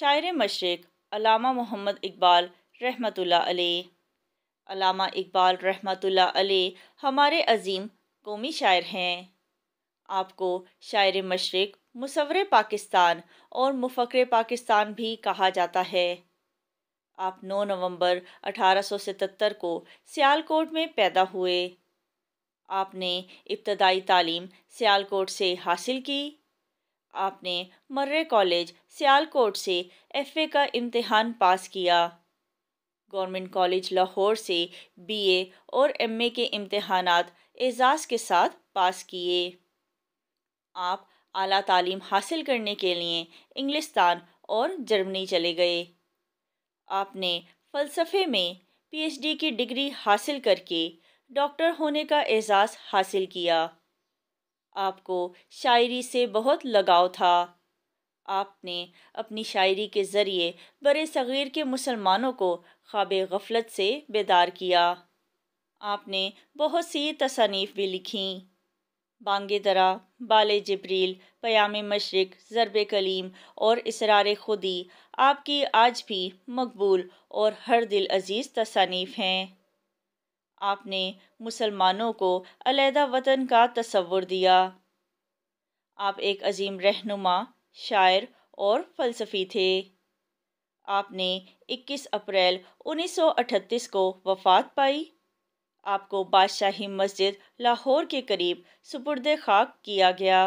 शायर मशरक़ अलामा मोहम्मद इकबाल रहमत अलामा इकबाल रहमत हमारे अजीम कौमी शायर हैं आपको शायर मशरक़ मुसवर पाकिस्तान और मुफ़र पाकिस्तान भी कहा जाता है आप 9 नवंबर 1877 को सियालकोट में पैदा हुए आपने इब्तदाई तालीम सियालकोट से हासिल की आपने मर्रे कॉलेज सियालकोट से एफए का इम्तहान पास किया गवर्नमेंट कॉलेज लाहौर से बीए और एमए के इम्तहान एजाज़ के साथ पास किए आप आला तालीम हासिल करने के लिए इंग्लिस्तान और जर्मनी चले गए आपने फ़लसफ़े में पीएचडी की डिग्री हासिल करके डॉक्टर होने का एजाज़ हासिल किया आपको शायरी से बहुत लगाव था आपने अपनी शायरी के ज़रिए बड़े सग़ीर के मुसलमानों को ख्वाब गफलत से बेदार किया आपने बहुत सी तसनीफ़ भी लिखीं बांगे दरा बाल जबरील पयाम मशरक ज़रब कलीम और इसरार खुदी आपकी आज भी मकबूल और हर दिल अजीज़ तसानीफ़ हैं आपने मुसलमानों को अलहदा वतन का तस्वुर दिया आप एक अजीम रहनुमा शायर और फ़लसफ़ी थे आपने 21 अप्रैल 1938 को वफ़ात पाई आपको बादशाही मस्जिद लाहौर के करीब सुपुर्द खाक किया गया